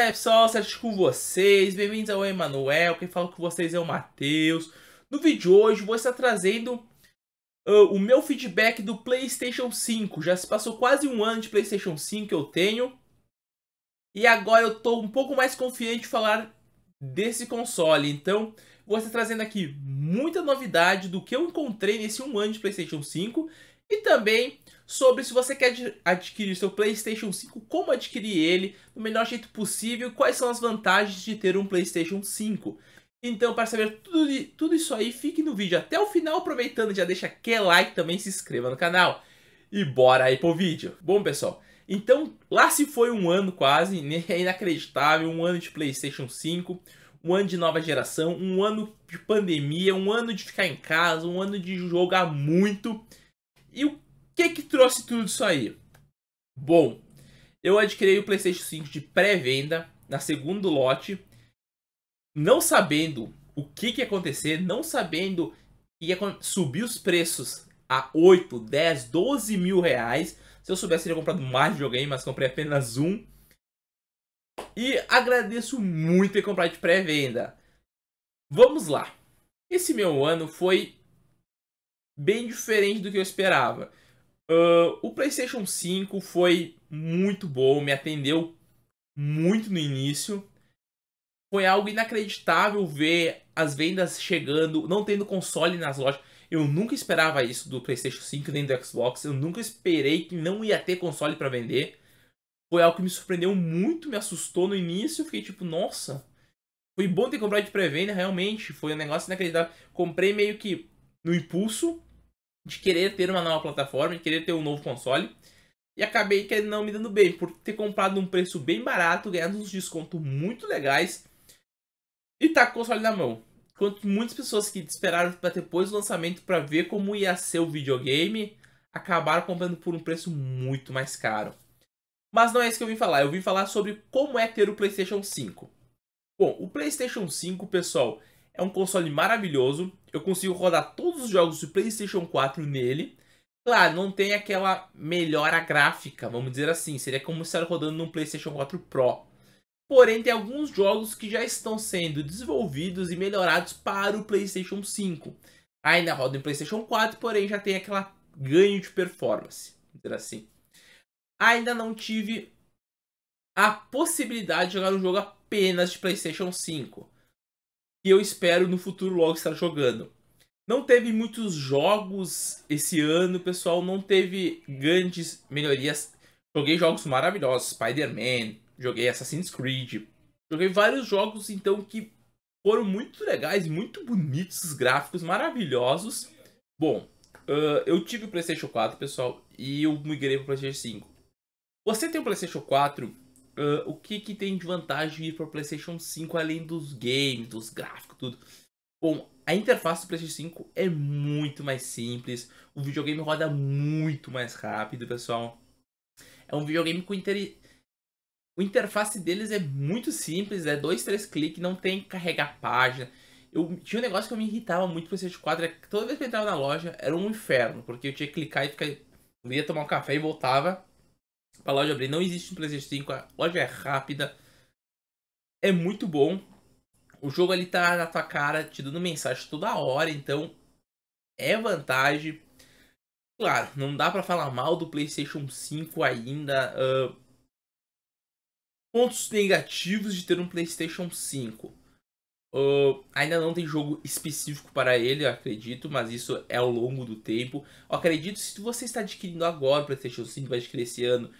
aí pessoal, certo com vocês, bem-vindos ao Emanuel, quem fala com vocês é o Matheus. No vídeo de hoje vou estar tá trazendo uh, o meu feedback do Playstation 5, já se passou quase um ano de Playstation 5 que eu tenho. E agora eu estou um pouco mais confiante de falar desse console, então vou estar tá trazendo aqui muita novidade do que eu encontrei nesse um ano de Playstation 5 e também sobre se você quer adquirir seu PlayStation 5, como adquirir ele do melhor jeito possível, quais são as vantagens de ter um PlayStation 5. Então, para saber tudo, tudo isso aí, fique no vídeo até o final, aproveitando, já deixa aquele like também, se inscreva no canal. E bora aí pro vídeo. Bom, pessoal, então lá se foi um ano quase, né? é inacreditável, um ano de Playstation 5, um ano de nova geração, um ano de pandemia, um ano de ficar em casa, um ano de jogar muito. E o que que trouxe tudo isso aí? Bom, eu adquiri o PlayStation 5 de pré-venda na segundo lote, não sabendo o que que ia acontecer, não sabendo que ia subir os preços a 8, 10, 12 mil reais. Se eu soubesse, teria comprado mais videogame, mas comprei apenas um. E agradeço muito ter comprado de pré-venda. Vamos lá. Esse meu ano foi bem diferente do que eu esperava. Uh, o PlayStation 5 foi muito bom, me atendeu muito no início. Foi algo inacreditável ver as vendas chegando, não tendo console nas lojas. Eu nunca esperava isso do PlayStation 5 nem do Xbox. Eu nunca esperei que não ia ter console para vender. Foi algo que me surpreendeu muito, me assustou no início. fiquei tipo, nossa, foi bom ter comprado de pré-venda, realmente. Foi um negócio inacreditável. Comprei meio que no impulso de querer ter uma nova plataforma, de querer ter um novo console. E acabei que não me dando bem, por ter comprado um preço bem barato, ganhando uns descontos muito legais e tá com o console na mão. Enquanto muitas pessoas que esperaram para depois do lançamento para ver como ia ser o videogame, acabaram comprando por um preço muito mais caro. Mas não é isso que eu vim falar, eu vim falar sobre como é ter o PlayStation 5. Bom, o PlayStation 5, pessoal, é um console maravilhoso. Eu consigo rodar todos os jogos do PlayStation 4 nele. Claro, não tem aquela melhora gráfica, vamos dizer assim. Seria como estar rodando num PlayStation 4 Pro. Porém, tem alguns jogos que já estão sendo desenvolvidos e melhorados para o PlayStation 5. Ainda roda em PlayStation 4, porém já tem aquela ganho de performance, vamos dizer assim. Ainda não tive a possibilidade de jogar um jogo apenas de PlayStation 5 que eu espero no futuro logo estar jogando. Não teve muitos jogos esse ano, pessoal, não teve grandes melhorias. Joguei jogos maravilhosos, Spider-Man, joguei Assassin's Creed, joguei vários jogos então que foram muito legais, muito bonitos, gráficos maravilhosos. Bom, uh, eu tive o PlayStation 4, pessoal, e eu migrei para o PlayStation 5. Você tem o PlayStation 4 Uh, o que, que tem de vantagem ir para o PlayStation 5 além dos games, dos gráficos, tudo? Bom, a interface do PlayStation 5 é muito mais simples, o videogame roda muito mais rápido, pessoal. É um videogame com inter... O interface deles é muito simples, é dois, três cliques, não tem carregar página. Eu tinha um negócio que eu me irritava muito com o PlayStation 4, é que toda vez que eu entrava na loja era um inferno, porque eu tinha que clicar e ficar. Eu ia tomar um café e voltava pra loja abrir. Não existe no PlayStation 5, a loja é rápida. É muito bom. O jogo ali tá na tua cara, te dando mensagem toda hora, então é vantagem. Claro, não dá para falar mal do PlayStation 5 ainda. Uh, pontos negativos de ter um PlayStation 5. Uh, ainda não tem jogo específico para ele, acredito, mas isso é ao longo do tempo. Eu acredito se você está adquirindo agora o PlayStation 5, vai adquirir esse ano,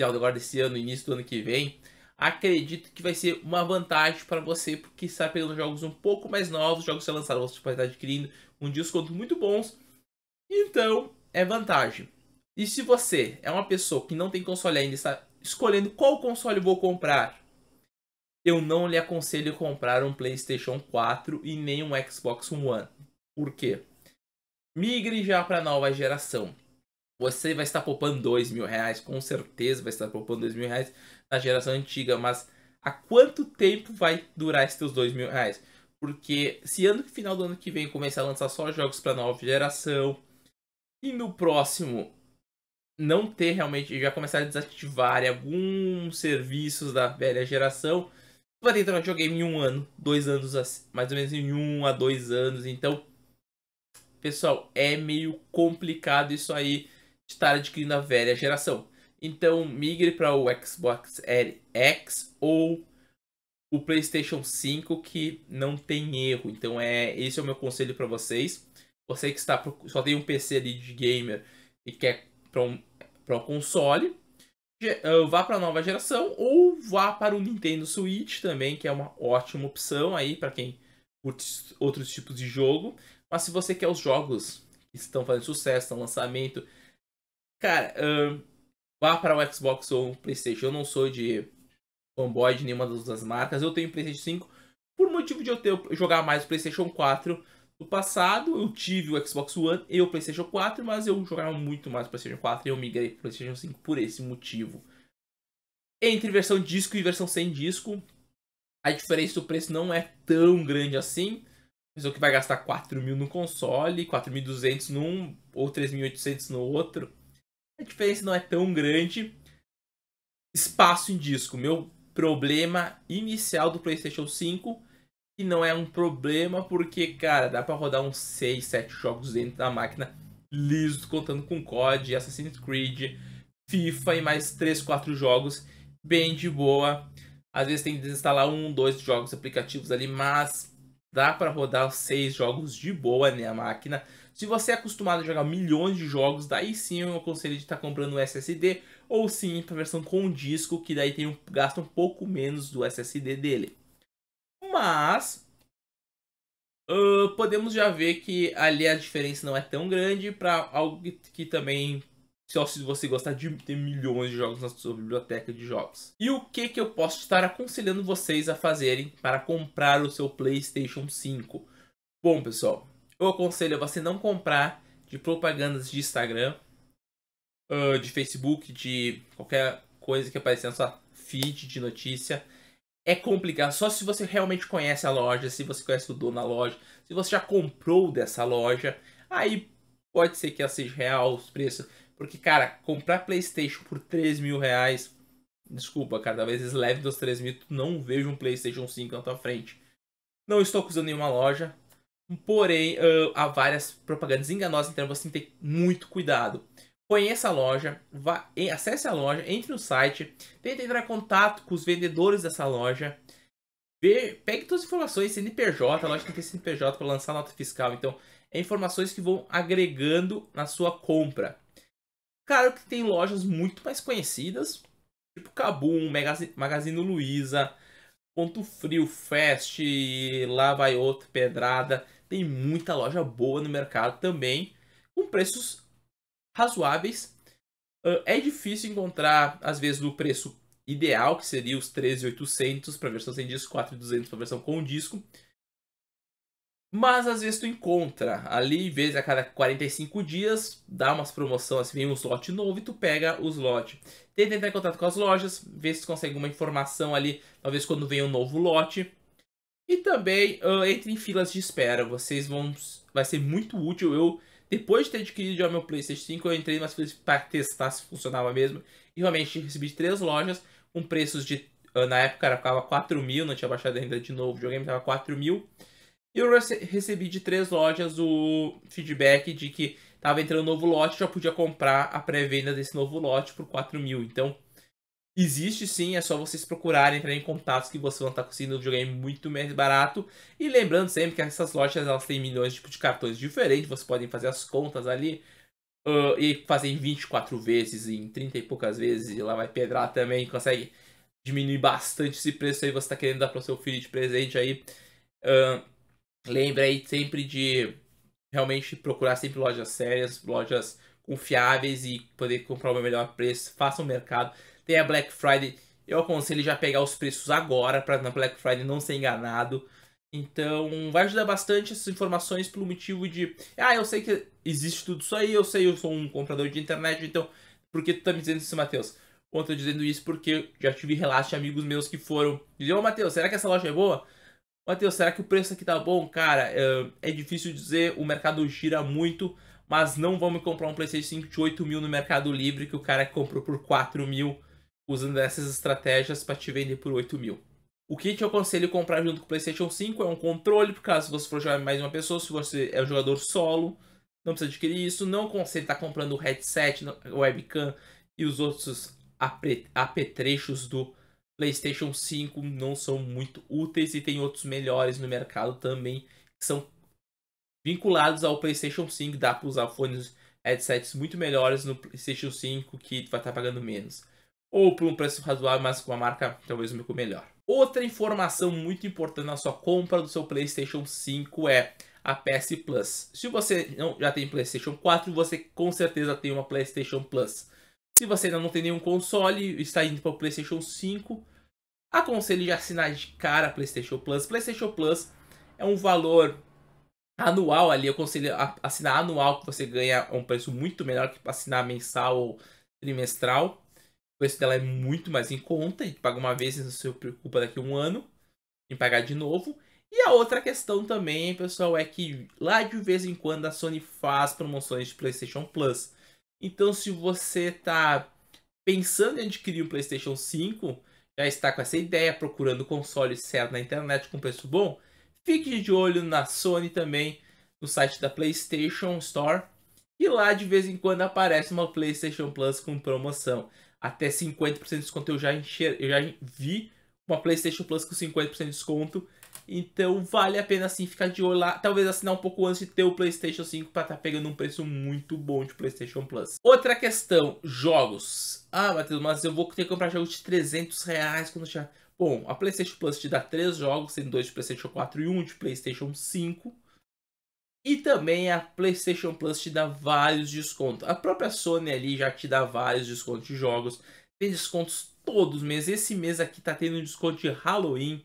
final agora desse ano, início do ano que vem, acredito que vai ser uma vantagem para você, porque está pegando jogos um pouco mais novos, jogos que lançaram, você pode estar adquirindo um desconto muito bons. Então, é vantagem. E se você é uma pessoa que não tem console ainda, está escolhendo qual console vou comprar, eu não lhe aconselho comprar um PlayStation 4 e nem um Xbox One. Por quê? Migre já para a nova geração você vai estar poupando dois mil reais, com certeza vai estar poupando dois mil reais na geração antiga, mas há quanto tempo vai durar esses dois mil reais? Porque se ano final do ano que vem começar a lançar só jogos para nova geração e no próximo não ter realmente já começar a desativar alguns serviços da velha geração, vai ter que trocar videogame em um ano, dois anos, mais ou menos em um a dois anos. Então, pessoal, é meio complicado isso aí estar adquirindo a velha geração. Então migre para o Xbox Series X ou o PlayStation 5 que não tem erro. Então é esse é o meu conselho para vocês. Você que está só tem um PC ali de gamer e quer para um, para um console, ah, vá para a nova geração ou vá para o Nintendo Switch também, que é uma ótima opção aí para quem curte outros tipos de jogo. Mas se você quer os jogos que estão fazendo sucesso, no lançamento, Cara, uh, vá para o Xbox ou um PlayStation. Eu não sou de fanboy de nenhuma das duas marcas. Eu tenho PlayStation 5 por motivo de eu ter, jogar mais o PlayStation 4 no passado. Eu tive o Xbox One e o PlayStation 4, mas eu jogava muito mais o PlayStation 4 e eu migrei para o PlayStation 5 por esse motivo. Entre versão disco e versão sem disco, a diferença do preço não é tão grande assim. Pessoa que vai gastar 4 mil no console, 4.200 num ou 3.800 no outro. A diferença não é tão grande. Espaço em disco. Meu problema inicial do PlayStation 5 que não é um problema porque, cara, dá para rodar uns 6, 7 jogos dentro da máquina liso, contando com COD, Assassin's Creed, FIFA e mais 3, 4 jogos bem de boa. Às vezes tem que desinstalar um, dois jogos aplicativos ali, mas dá para rodar seis jogos de boa na né, máquina. Se você é acostumado a jogar milhões de jogos, daí sim eu aconselho de estar tá comprando um SSD ou sim para versão com disco, que daí tem um, gasta um pouco menos do SSD dele. Mas uh, podemos já ver que ali a diferença não é tão grande para algo que, que também se você gostar de ter milhões de jogos na sua biblioteca de jogos. E o que, que eu posso estar aconselhando vocês a fazerem para comprar o seu PlayStation 5? Bom, pessoal, eu aconselho você não comprar de propagandas de Instagram, ah, de Facebook, de qualquer coisa que aparecer na sua feed de notícia. É complicado, só se você realmente conhece a loja, se você conhece o dono da loja, se você já comprou dessa loja, aí pode ser que ela seja real os preços. Porque, cara, comprar Playstation por 3 mil reais. Desculpa, cara, talvez eles levem dos 3 mil, tu não vejo um Playstation 5 na tua frente. Não estou acusando nenhuma loja, Porém, uh, há várias propagandas enganosas, então você tem que ter muito cuidado. Conheça a loja, vá, acesse a loja, entre no site, tente entrar em contato com os vendedores dessa loja. Vê, pegue todas as informações, CNPJ, a loja tem que ter CNPJ para lançar nota fiscal. Então, é informações que vão agregando na sua compra. Claro que tem lojas muito mais conhecidas, tipo Kabum, Magazine Luiza, Ponto Frio Fest e lá vai outra pedrada. Tem muita loja boa no mercado também, com preços razoáveis. É difícil encontrar, às vezes, o preço ideal, que seria os 13.800 para a versão sem disco, 4.200 para a versão com disco. Mas às vezes tu encontra ali, vezes a cada 45 dias, dá umas promoções, assim, vem um slot novo e tu pega o slot. Tenta entrar em contato com as lojas, ver se tu consegue alguma informação ali, talvez quando vem um novo lote. E também uh, entre em filas de espera, vocês vão. Vai ser muito útil. Eu, depois de ter adquirido o meu PlayStation 5, eu entrei em filas para testar se funcionava mesmo. E realmente recebi de três lojas com preços de. Uh, na época era, 4 mil, não tinha baixado ainda de novo, o jogo estava 4 mil. E eu recebi de três lojas o feedback de que estava entrando um novo lote, já podia comprar a pré-venda desse novo lote por 4 mil. Então, existe sim, é só vocês procurarem, entrar em contatos que vocês vão estar tá conseguindo um videogame muito mais barato. E lembrando sempre que essas lojas elas têm milhões de, tipo de cartões diferentes, vocês podem fazer as contas ali. Uh, e fazer em 24 vezes, em 30 e poucas vezes, e lá vai pedrar também, consegue diminuir bastante esse preço aí, você está querendo dar para o seu filho de presente aí. Uh, Lembra aí sempre de realmente procurar sempre lojas sérias, lojas confiáveis e poder comprar o melhor preço. Faça o um mercado. Tem a Black Friday. Eu aconselho já pegar os preços agora para na Black Friday não ser enganado. Então, vai ajudar bastante essas informações pelo motivo de, ah, eu sei que existe tudo isso aí, eu sei, eu sou um comprador de internet, então, por que tu tá me dizendo isso, Matheus? Bom, tô dizendo isso porque já tive relatos de amigos meus que foram dizer, ô Matheus, será que essa loja é boa? Matheus, será que o preço aqui tá bom? Cara, é, é difícil dizer, o mercado gira muito, mas não vamos comprar um PlayStation 5 de 8 mil no Mercado Livre que o cara comprou por 4 mil usando essas estratégias para te vender por 8 mil. O que te aconselho comprar junto com o PlayStation 5 é um controle, por caso você for jogar mais uma pessoa, se você é um jogador solo, não precisa adquirir isso. Não aconselho estar tá comprando o headset, webcam e os outros apetrechos do PlayStation 5 não são muito úteis e tem outros melhores no mercado também que são vinculados ao PlayStation 5. Dá para usar fones headsets muito melhores no PlayStation 5 que vai estar pagando menos. Ou por um preço razoável, mas com uma marca talvez um pouco melhor. Outra informação muito importante na sua compra do seu PlayStation 5 é a PS Plus. Se você não, já tem PlayStation 4, você com certeza tem uma PlayStation Plus. Se você ainda não tem nenhum console e está indo para o PlayStation 5, Aconselho de assinar de cara a PlayStation Plus. PlayStation Plus é um valor anual ali. Eu aconselho a assinar anual, que você ganha um preço muito melhor que assinar mensal ou trimestral. O preço dela é muito mais em conta. E paga uma vez e não se preocupa daqui a um ano em pagar de novo. E a outra questão também, pessoal, é que lá de vez em quando a Sony faz promoções de PlayStation Plus. Então, se você está pensando em adquirir um PlayStation 5, já está com essa ideia, procurando console certo na internet com preço bom, fique de olho na Sony também, no site da PlayStation Store. E lá de vez em quando aparece uma PlayStation Plus com promoção. Até 50% de desconto eu já, enxer... eu já vi uma PlayStation Plus com 50% de desconto então vale a pena sim ficar de olho lá. Talvez assinar um pouco antes de ter o PlayStation 5 para estar tá pegando um preço muito bom de PlayStation Plus. Outra questão, jogos. Ah, Matheus, mas eu vou ter que comprar jogos de 300 reais quando já... Bom, a PlayStation Plus te dá três jogos, sendo dois de PlayStation 4 e um de PlayStation 5. E também a PlayStation Plus te dá vários descontos. A própria Sony ali já te dá vários descontos de jogos. Tem descontos todos os meses. Esse mês aqui tá tendo um desconto de Halloween.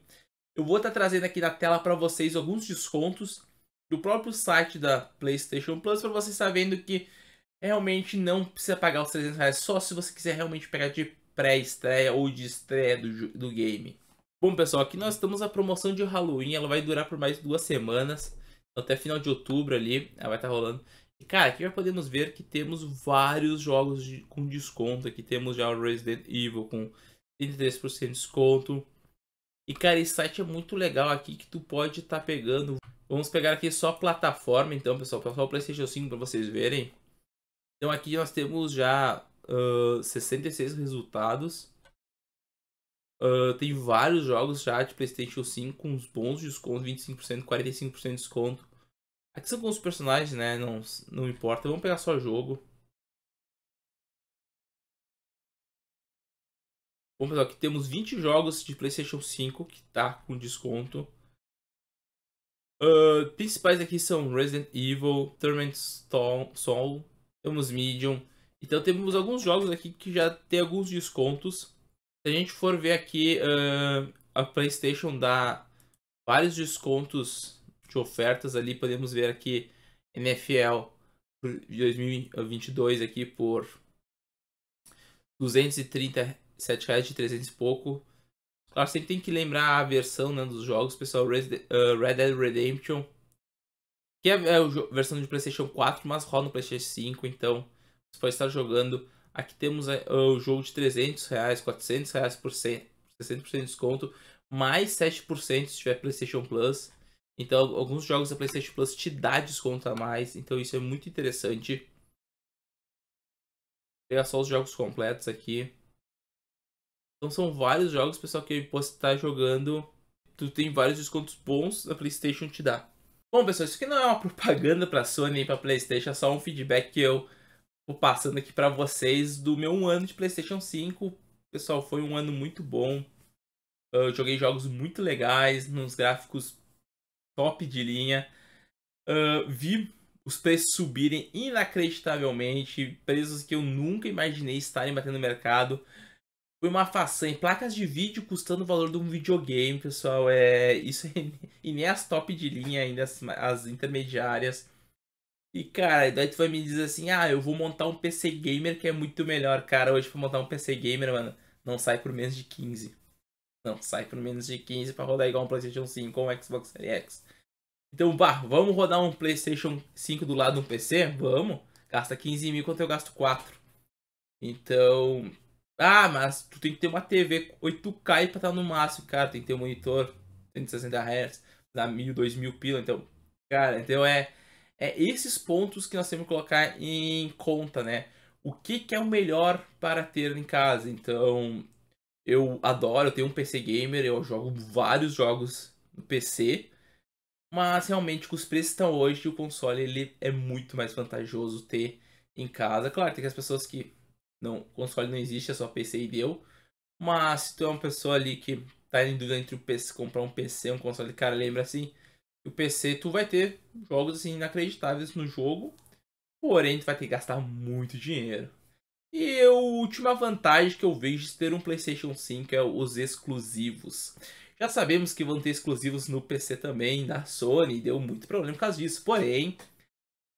Eu vou estar trazendo aqui na tela para vocês alguns descontos do próprio site da PlayStation Plus para vocês saberem que realmente não precisa pagar os 300 reais só se você quiser realmente pegar de pré-estreia ou de estreia do, do game. Bom pessoal, aqui nós estamos a promoção de Halloween, ela vai durar por mais duas semanas, então até final de outubro ali, ela vai estar rolando. E cara, aqui já podemos ver que temos vários jogos de, com desconto, aqui temos já o Resident Evil com 33% de desconto, e cara, esse site é muito legal aqui que tu pode estar tá pegando. Vamos pegar aqui só plataforma, então, pessoal, só o PlayStation 5 para vocês verem. Então aqui nós temos já uh, 66 resultados. Uh, tem vários jogos já de PlayStation 5 com uns bons descontos, 25%, 45% de desconto. Aqui são alguns personagens, né? Não, não importa. Vamos pegar só jogo. Bom, pessoal, aqui temos 20 jogos de PlayStation 5 que tá com desconto. Uh, principais aqui são Resident Evil, Torment Soul, temos Medium. Então temos alguns jogos aqui que já tem alguns descontos. Se a gente for ver aqui, uh, a PlayStation dá vários descontos de ofertas ali. Podemos ver aqui NFL 2022 aqui por 230 7 de 300 e pouco. Claro, sempre tem que lembrar a versão né, dos jogos, pessoal. Red, uh, Red Dead Redemption, que é a é versão de PlayStation 4, mas roda no PlayStation 5, então você pode estar jogando. Aqui temos uh, o jogo de 300 reais, 400 reais por 100, 60% de desconto, mais 7% se tiver PlayStation Plus. Então, alguns jogos da PlayStation Plus te dá desconto a mais, então isso é muito interessante. Vou pegar só os jogos completos aqui. Então são vários jogos, pessoal, que você está jogando. Tu tem vários descontos bons, a PlayStation te dá. Bom, pessoal, isso aqui não é uma propaganda para Sony e para PlayStation, é só um feedback que eu vou passando aqui para vocês do meu um ano de PlayStation 5. Pessoal, foi um ano muito bom. Eu joguei jogos muito legais, nos gráficos top de linha. Uh, vi os preços subirem inacreditavelmente, preços que eu nunca imaginei estarem batendo no mercado foi uma façanha. Placas de vídeo custando o valor de um videogame, pessoal. É, isso é, e nem as top de linha ainda, as, as intermediárias. E, cara, daí tu vai me dizer assim, ah, eu vou montar um PC Gamer que é muito melhor. Cara, hoje pra montar um PC Gamer, mano, não sai por menos de 15. Não sai por menos de 15 pra rodar igual um Playstation 5 ou um Xbox Series X. Então, bah, vamos rodar um Playstation 5 do lado de um PC? Vamos. Gasta 15 mil quanto eu gasto 4. Então, ah, mas tu tem que ter uma TV 8K pra estar tá no máximo, cara. Tem que ter um monitor 160 Hz, dá mil, dois mil pila. Então, cara, então é, é esses pontos que nós temos que colocar em conta, né? O que, que é o melhor para ter em casa? Então, eu adoro, eu tenho um PC gamer, eu jogo vários jogos no PC. Mas realmente, com os preços que estão hoje, o console ele é muito mais vantajoso ter em casa. Claro, tem que as pessoas que não, console não existe, é só PC e deu. Mas se tu é uma pessoa ali que tá em dúvida entre o PC, comprar um PC um console, cara, lembra assim, o PC tu vai ter jogos assim inacreditáveis no jogo, porém tu vai ter que gastar muito dinheiro. E a última vantagem que eu vejo de ter um PlayStation 5 é os exclusivos. Já sabemos que vão ter exclusivos no PC também, da Sony, deu muito problema por causa disso. Porém,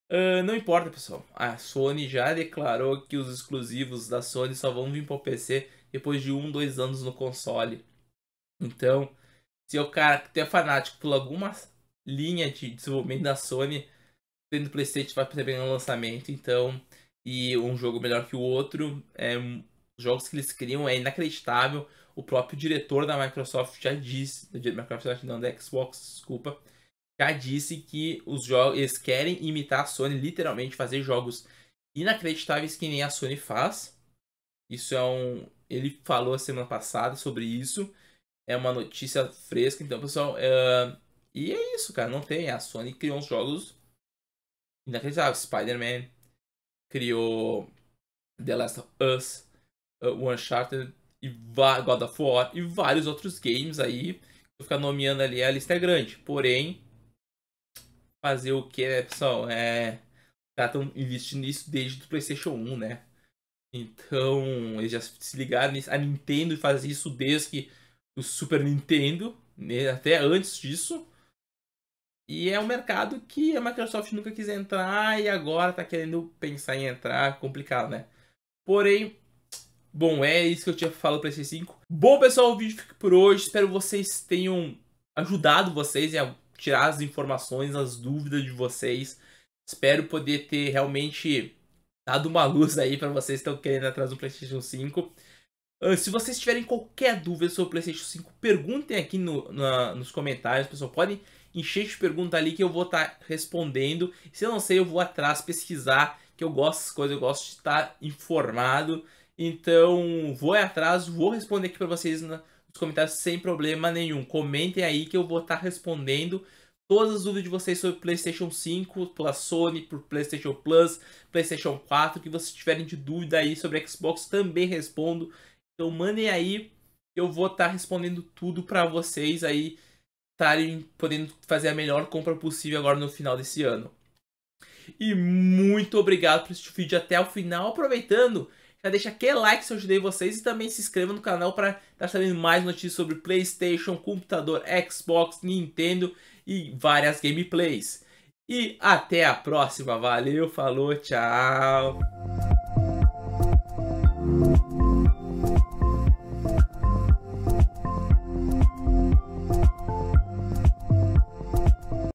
Uh, não importa, pessoal. A Sony já declarou que os exclusivos da Sony só vão vir para o PC depois de um, dois anos no console. Então, se o cara que é fanático por alguma linha de desenvolvimento da Sony, tendo PlayStation vai perceber no lançamento. Então, e um jogo melhor que o outro, é, os jogos que eles criam é inacreditável. O próprio diretor da Microsoft já disse, da Microsoft não, da Xbox, desculpa, já disse que os jogos eles querem imitar a Sony, literalmente fazer jogos inacreditáveis que nem a Sony faz. Isso é um, ele falou a semana passada sobre isso. É uma notícia fresca, então pessoal, é, e é isso, cara, não tem a Sony criou uns jogos inacreditáveis, Spider-Man criou The Last of Us, uh, Uncharted e God of War e vários outros games aí. Vou ficar nomeando ali, a lista é grande. Porém, fazer o que, né, pessoal? É, já estão investindo nisso desde o PlayStation 1, né? Então, eles já se ligaram nisso. A Nintendo faz isso desde o Super Nintendo, né? até antes disso. E é um mercado que a Microsoft nunca quis entrar e agora tá querendo pensar em entrar, complicado, né? Porém, bom, é isso que eu tinha falado para esse 5. Bom, pessoal, o vídeo fica por hoje. Espero vocês tenham ajudado vocês em tirar as informações, as dúvidas de vocês. Espero poder ter realmente dado uma luz aí para vocês que estão querendo atrás do PlayStation 5. Ah, se vocês tiverem qualquer dúvida sobre o PlayStation 5, perguntem aqui no, na, nos comentários, pessoal. Podem encher de pergunta ali que eu vou estar tá respondendo. Se eu não sei, eu vou atrás pesquisar, que eu gosto dessas coisas, eu gosto de estar tá informado. Então, vou atrás, vou responder aqui para vocês na, comentários sem problema nenhum. Comentem aí que eu vou estar tá respondendo todas as dúvidas de vocês sobre PlayStation 5, pela Sony, por PlayStation Plus, PlayStation 4, que vocês tiverem de dúvida aí sobre Xbox, também respondo. Então mandem aí, eu vou estar tá respondendo tudo para vocês aí estarem podendo fazer a melhor compra possível agora no final desse ano. E muito obrigado por assistir o vídeo até o final. Aproveitando, já deixa aquele like se eu ajudei vocês e também se inscreva no canal para estar tá sabendo mais notícias sobre Playstation, computador, Xbox, Nintendo e várias gameplays. E até a próxima. Valeu, falou, tchau.